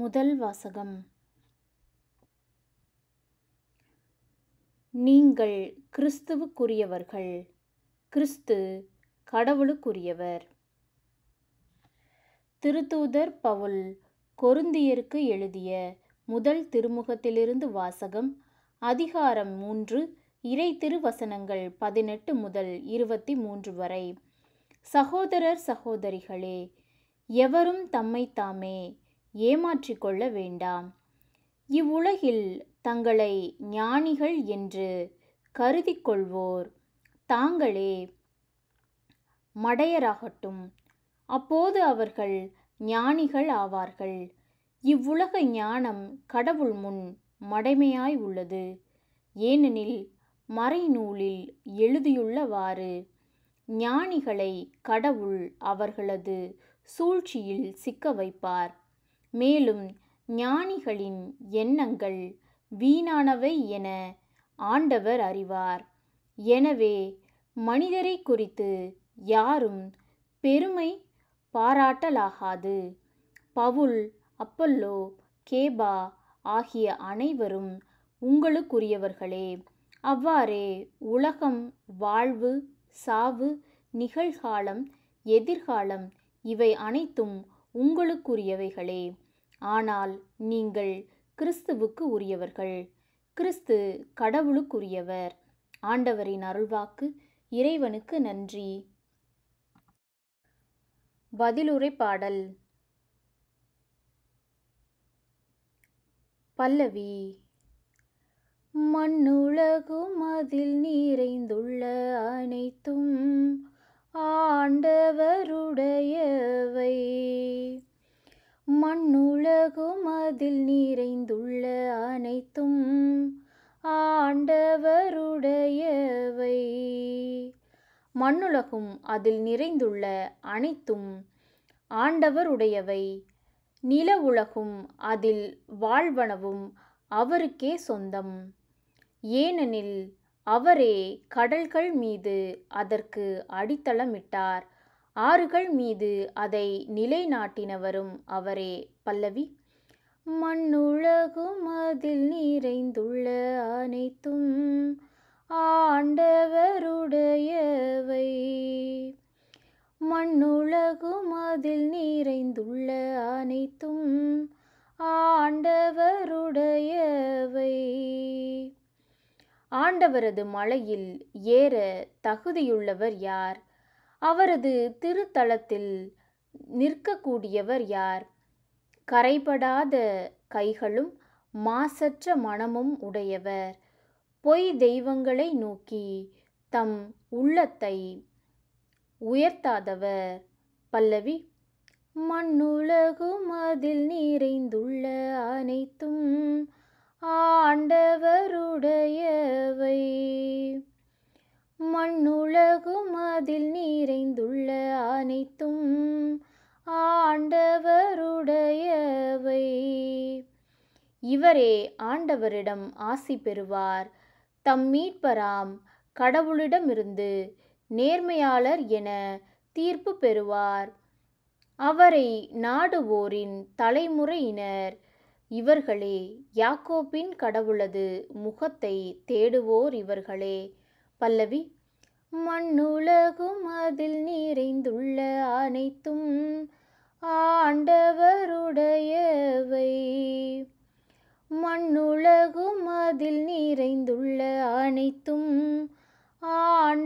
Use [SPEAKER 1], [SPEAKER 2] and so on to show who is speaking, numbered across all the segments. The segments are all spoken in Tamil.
[SPEAKER 1] முதல் வாசகம் நீங்கள் கிறிஸ்துவுக்குரியவர்கள் கிறிஸ்து கடவுளுக்குரியவர் திருத்தூதர் பவுல் கொருந்தியருக்கு எழுதிய முதல் திருமுகத்திலிருந்து வாசகம் அதிகாரம் மூன்று இறை திருவசனங்கள் பதினெட்டு முதல் இருபத்தி மூன்று வரை சகோதரர் சகோதரிகளே எவரும் தம்மை தாமே ஏமாற்றிக்கொள்ள வேண்டாம் இவ்வுலகில் தங்களை ஞானிகள் என்று கருதி கொள்வோர் தாங்களே மடையராகட்டும் அப்போது அவர்கள் ஞானிகள் ஆவார்கள் இவ்வுலக ஞானம் கடவுள் முன் மடைமையாய் உள்ளது ஏனெனில் மறைநூலில் எழுதியுள்ளவாறு ஞானிகளை கடவுள் அவர்களது சூழ்ச்சியில் சிக்க வைப்பார் மேலும் ஞானிகளின் எண்ணங்கள் வீணானவை என ஆண்டவர் அறிவார் எனவே மனிதரை குறித்து யாரும் பெருமை பாராட்டலாகாது பவுல் அப்பல்லோ கேபா ஆகிய அனைவரும் உங்களுக்குரியவர்களே அவ்வாறே உலகம் வாழ்வு சாவு நிகழ்காலம் எதிர்காலம் இவை அனைத்தும் உங்களுக்குரியவைகளே ஆனால் நீங்கள் கிறிஸ்துவுக்கு உரியவர்கள் கிறிஸ்து கடவுளுக்குரியவர் ஆண்டவரின் அருள்வாக்கு இறைவனுக்கு நன்றி பதிலுரை பாடல் பல்லவி மண்ணுலகும் அதில் நிறைந்துள்ள அனைத்தும் ஆண்டவருடையவை மண்ணுலகும் அதில் நிறைந்துள்ள அனைத்தும் ஆண்டவருடையவை மண்ணுலகும் அதில் நிறைந்துள்ள அனைத்தும் ஆண்டவருடையவை நில உலகும் அதில் வாழ்வனவும் அவருக்கே சொந்தம் ஏனெனில் அவரே கடல்கள் மீது அதற்கு அடித்தளமிட்டார் ஆறுகள் மீது அதை நிலைநாட்டினவரும் அவரே பல்லவி மண்ணுலகும் அதில் நிறைந்துள்ள அனைத்தும் ஆண்டவருடையவை மண்ணுலகும் அதில் நிறைந்துள்ள அனைத்தும் ஆண்டவருடையவை ஆண்டவரது மலையில் ஏற தகுதியுள்ளவர் யார் அவரது திருத்தலத்தில் நிற்கக்கூடியவர் யார் கரைபடாத கைகளும் மாசற்ற மனமும் உடையவர் பொய் தெய்வங்களை நோக்கி தம் உள்ளத்தை உயர்த்தாதவர் பல்லவி மண்ணுலகும் அதில் நிறைந்துள்ள அனைத்தும் ஆண்டவருடையவை மண்ணுலகும் அதில் நீரைந்துள்ள அனைத்தும் ஆண்டவருடையவை இவரே ஆண்டவரிடம் ஆசி பெறுவார் தம் மீட்பராம் கடவுளிடமிருந்து நேர்மையாளர் என தீர்ப்பு பெறுவார் அவரை நாடுவோரின் தலைமுறையினர் இவர்களே யாக்கோப்பின் கடவுளது முகத்தை தேடுவோர் இவர்களே பல்லவி மண்ணுலகும் அதில் நிறைந்துள்ள அனைத்தும் ஆண்டவருடையவை மண்ணுலகும் அதில் நிறைந்துள்ள அனைத்தும் ஆண்டவருடையவை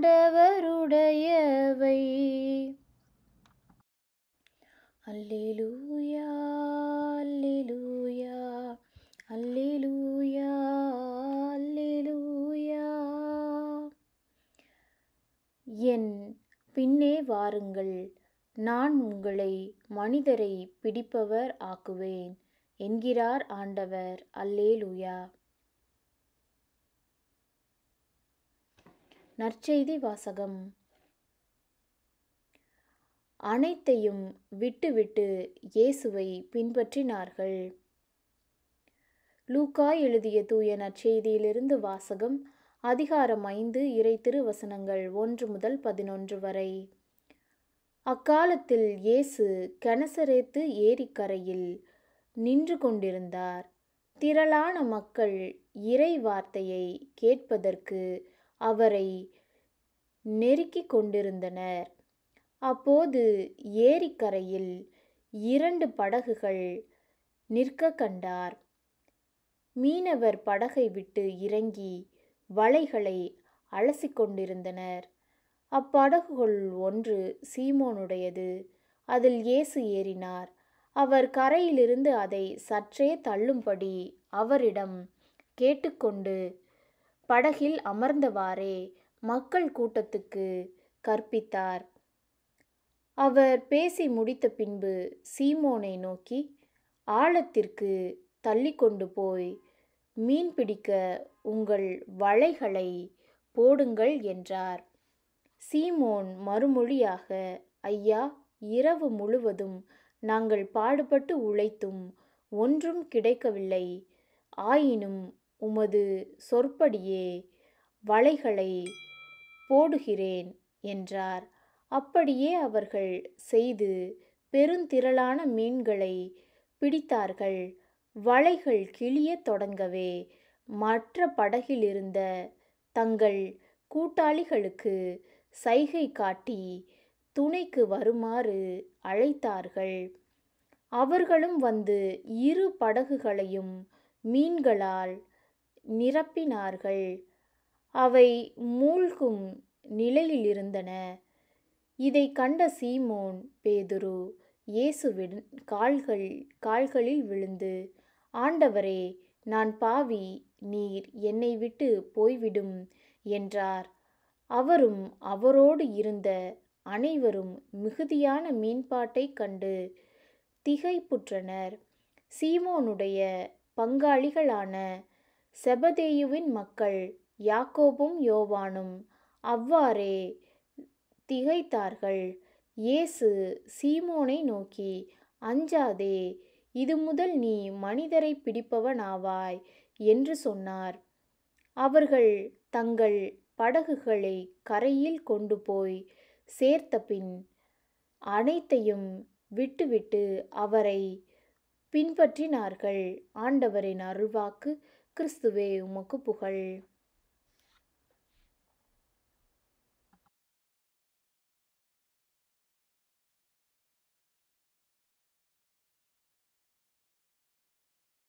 [SPEAKER 1] அல்லேலூயா அல்லேலூயா அல்லேலூயா பின்னே வாருங்கள் நான் உங்களை மனிதரை பிடிப்பவர் ஆக்குவேன் என்கிறார் ஆண்டவர் அல்லேலுயா நற்செய்தி வாசகம் அனைத்தையும் விட்டுவிட்டு இயேசுவை பின்பற்றினார்கள் லூக்கா எழுதிய தூய நற்செய்தியிலிருந்து வாசகம் அதிகாரம் ஐந்து இறை திருவசனங்கள் ஒன்று முதல் பதினொன்று வரை அக்காலத்தில் இயேசு கனசரேத்து ஏரிக்கரையில் நின்று கொண்டிருந்தார் திரளான மக்கள் இறை வார்த்தையை கேட்பதற்கு அவரை நெருக்கிக் கொண்டிருந்தனர் அப்போது ஏரிக்கரையில் இரண்டு படகுகள் நிற்க கண்டார் மீனவர் படகை விட்டு இறங்கி வலைகளை அலசிக்கொண்டிருந்தனர் அப்படகுகள் ஒன்று சீமோனுடையது அதில் இயேசு ஏறினார் அவர் கரையிலிருந்து அதை சற்றே தள்ளும்படி அவரிடம் கேட்டுக்கொண்டு படகில் அமர்ந்தவாறே மக்கள் கூட்டத்துக்கு கற்பித்தார் அவர் பேசி முடித்த பின்பு சீமோனை நோக்கி ஆழத்திற்கு தள்ளி கொண்டு போய் மீன் பிடிக்க உங்கள் வலைகளை போடுங்கள் என்றார் சீமோன் மறுமொழியாக ஐயா இரவு முழுவதும் நாங்கள் பாடுபட்டு உழைத்தும் ஒன்றும் கிடைக்கவில்லை ஆயினும் உமது சொற்படியே வலைகளை போடுகிறேன் என்றார் அப்படியே அவர்கள் செய்து பெருந்திரளான மீன்களை பிடித்தார்கள் வலைகள் கிழியத் தொடங்கவே மற்ற படகிலிருந்த தங்கள் கூட்டாளிகளுக்கு சைகை காட்டி துணைக்கு வருமாறு அழைத்தார்கள் அவர்களும் வந்து இரு படகுகளையும் மீன்களால் நிரப்பினார்கள் அவை மூழ்கும் நிலையிலிருந்தன இதை கண்ட சீமோன் பேதுரு இயேசுவின் கால்கள் கால்களில் விழுந்து ஆண்டவரே நான் பாவி நீர் என்னை விட்டு போய்விடும் என்றார் அவரும் அவரோடு இருந்த அனைவரும் மிகுதியான மீன்பாட்டை கண்டு திகைப்புற்றனர் சீமோனுடைய பங்காளிகளான செபதேயுவின் மக்கள் யாக்கோபும் யோவானும் அவ்வாறே திகைத்தார்கள் இயேசு சீமோனை நோக்கி அஞ்சாதே இது முதல் நீ மனிதரை பிடிப்பவனாவாய் என்று சொன்னார் அவர்கள் தங்கள் படகுகளை கரையில் கொண்டு போய் சேர்த்த பின் அனைத்தையும் விட்டுவிட்டு அவரை பின்பற்றினார்கள் ஆண்டவரின் அருள்வாக்கு கிறிஸ்துவே உமக்கு புகழ்